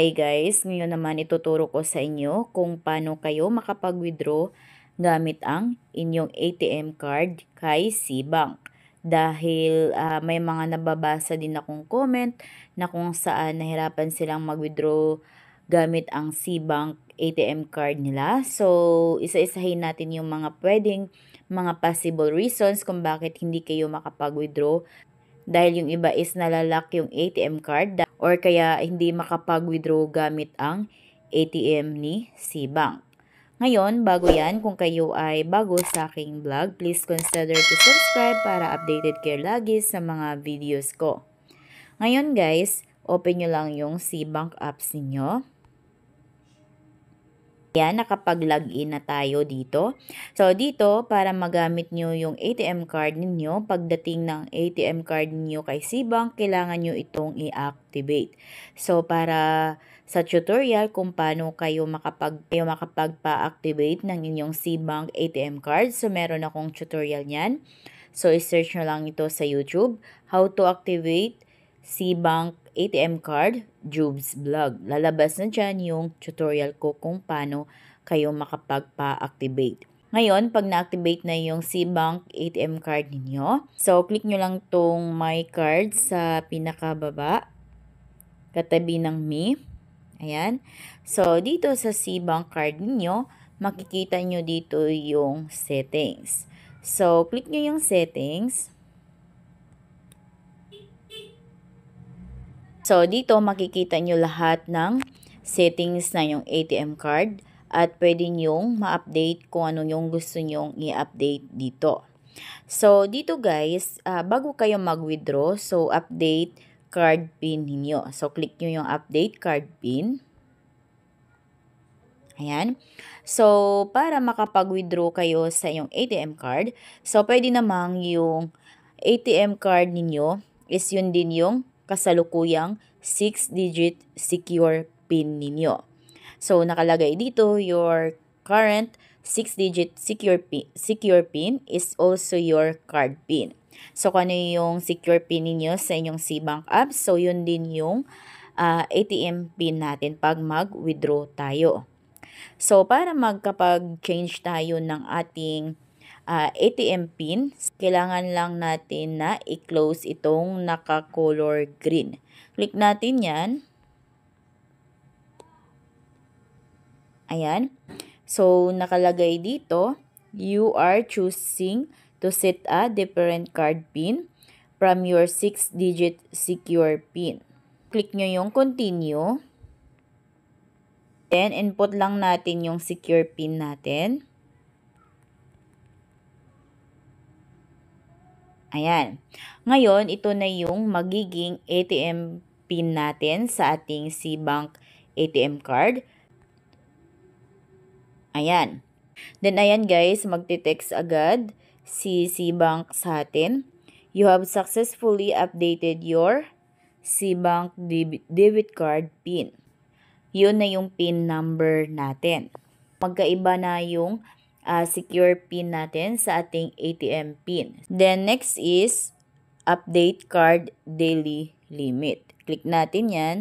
Hi guys, ngayon naman ituturo ko sa inyo kung paano kayo makapag-withdraw gamit ang inyong ATM card kay C-Bank. Dahil uh, may mga nababasa din akong comment na kung saan nahirapan silang mag-withdraw gamit ang C-Bank ATM card nila. So, isa-isahin natin yung mga pwedeng mga possible reasons kung bakit hindi kayo makapag-withdraw dahil yung iba is nalalak yung ATM card or kaya hindi makapag-withdraw gamit ang ATM ni Cbank. Ngayon, bago yan, kung kayo ay bago sa aking vlog, please consider to subscribe para updated kayo lagi sa mga videos ko. Ngayon guys, open nyo lang yung Cbank apps ninyo. Yan, nakapag-login na tayo dito. So, dito, para magamit nyo yung ATM card ninyo, pagdating ng ATM card ninyo kay Cbank, kailangan nyo itong i-activate. So, para sa tutorial kung paano kayo makapag kayo makapagpa-activate ng inyong Cbank ATM card. So, meron akong tutorial niyan. So, i-search nyo lang ito sa YouTube, how to activate C-Bank ATM card, Jubes Vlog. Lalabas na dyan yung tutorial ko kung paano kayo makapagpa-activate. Ngayon, pag na-activate na yung C-Bank ATM card ninyo, so click nyo lang tong My Card sa pinakababa, katabi ng Me. Ayan. So, dito sa C-Bank card ninyo, makikita nyo dito yung settings. So, click nyo yung settings. So, dito makikita nyo lahat ng settings na yung ATM card at pwede nyong ma-update kung ano yung gusto nyong i-update dito. So, dito guys, uh, bago kayo mag-withdraw, so update card pin niyo So, click nyo yung update card pin. Ayan. So, para makapag-withdraw kayo sa yung ATM card, so pwede namang yung ATM card ninyo is yun din yung kasalukuyang 6-digit secure PIN ninyo. So, nakalagay dito, your current 6-digit secure PIN, secure PIN is also your card PIN. So, kung ano yung secure PIN ninyo sa inyong C-Bank app, so yun din yung uh, ah, ATM PIN natin pag mag-withdraw tayo. So, para magkapag-change tayo ng ating uh, ah, ATM pin. Kailangan lang natin na i-close itong naka-color green. Click natin yan. Ayan. So, nakalagay dito, you are choosing to set a different card pin from your 6-digit secure pin. Click nyo yung continue. Then, input lang natin yung secure pin natin. Ayan. Ngayon, ito na yung magiging ATM PIN natin sa ating C-Bank ATM card. Ayan. Then, ayan guys, magte-text agad si C-Bank sa atin. You have successfully updated your C-Bank debit card PIN. Yun na yung PIN number natin. Magkaiba na yung uh, secure PIN natin sa ating ATM PIN. Then next is update card daily limit. Click natin yan.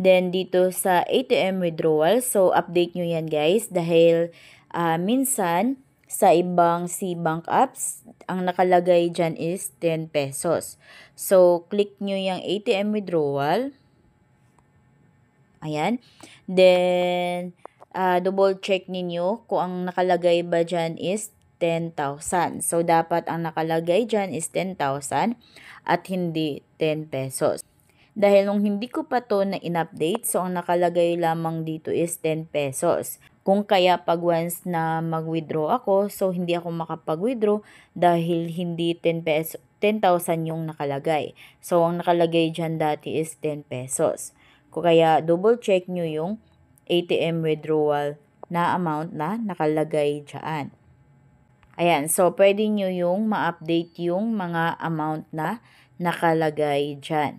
Then dito sa ATM withdrawal, so update nyo yan guys dahil uh, minsan sa ibang si bank apps, ang nakalagay dyan is 10 pesos. So, click nyo yung ATM withdrawal. Ayan. Then, uh, double check ninyo kung ang nakalagay ba dyan is 10,000. So, dapat ang nakalagay dyan is 10,000 at hindi 10 pesos. Dahil nung hindi ko pa to na in-update, so ang nakalagay lamang dito is 10 pesos. Kung kaya pag once na mag-withdraw ako, so hindi ako makapag-withdraw dahil hindi 10 pesos, 10,000 yung nakalagay. So, ang nakalagay dyan dati is 10 pesos. Kung kaya double check nyo yung ATM withdrawal na amount na nakalagay dyan. Ayan, so pwede nyo yung ma-update yung mga amount na nakalagay dyan.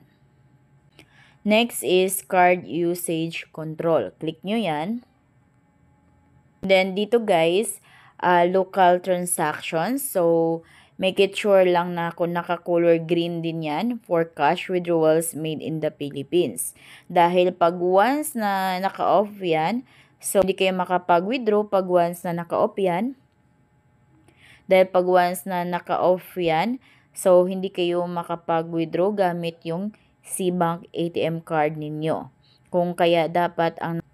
Next is card usage control. Click nyo yan. Then dito guys, uh, local transactions. So, Make it sure lang na kung naka-color green din yan for cash withdrawals made in the Philippines. Dahil pag once na naka-off yan, so hindi kayo makapag-withdraw pag once na naka-off yan. Dahil pag once na naka-off yan, so hindi kayo makapag-withdraw gamit yung C-Bank ATM card ninyo. Kung kaya dapat ang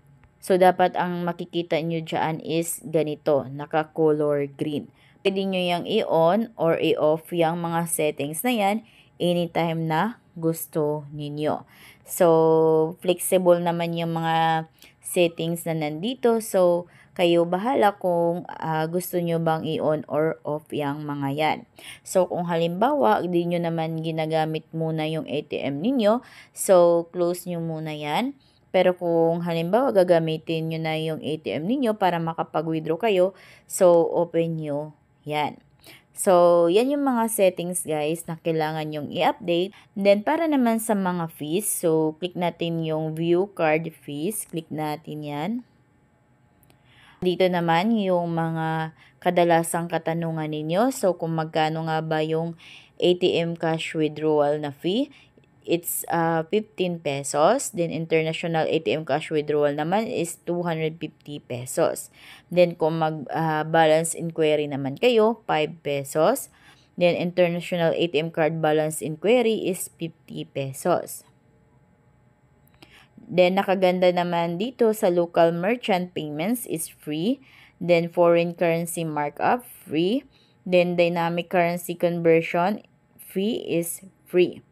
So, dapat ang makikita niyo diyan is ganito, naka-color green pwede nyo yung i-on or i-off yung mga settings na yan anytime na gusto ninyo. So, flexible naman yung mga settings na nandito. So, kayo bahala kung uh, gusto nyo bang i-on or off yung mga yan. So, kung halimbawa, hindi nyo naman ginagamit muna yung ATM ninyo, so, close nyo muna yan. Pero kung halimbawa, gagamitin nyo na yung ATM ninyo para makapag-withdraw kayo, so, open nyo yan. So, yan yung mga settings guys na kailangan yung i-update. Then, para naman sa mga fees, so click natin yung view card fees. Click natin yan. Dito naman yung mga kadalasang katanungan ninyo. So, kung magkano nga ba yung ATM cash withdrawal na fee it's uh, 15 pesos. Then, international ATM cash withdrawal naman is 250 pesos. Then, kung mag-balance uh, inquiry naman kayo, 5 pesos. Then, international ATM card balance inquiry is 50 pesos. Then, nakaganda naman dito sa local merchant payments is free. Then, foreign currency markup, free. Then, dynamic currency conversion, fee is free.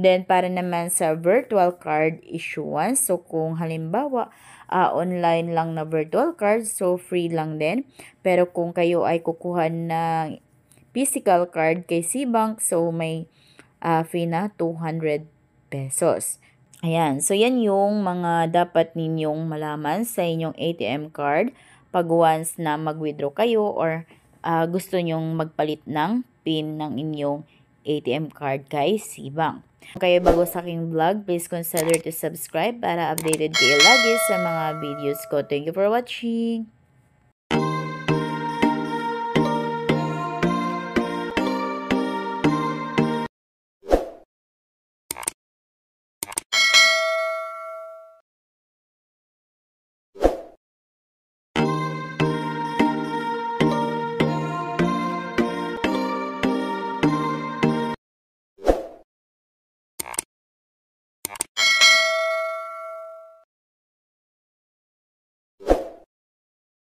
Then, para naman sa virtual card issuance, so kung halimbawa, uh, online lang na virtual card, so free lang din. Pero kung kayo ay kukuha ng physical card kay Cbank, so may uh, fee na 200 pesos. Ayan, so yan yung mga dapat ninyong malaman sa inyong ATM card pag once na mag-withdraw kayo or uh, gusto nyong magpalit ng PIN ng inyong ATM card kay Cbank. Kayo bago sa aking vlog, please consider to subscribe para updated kayo lagi sa mga videos ko. Thank you for watching!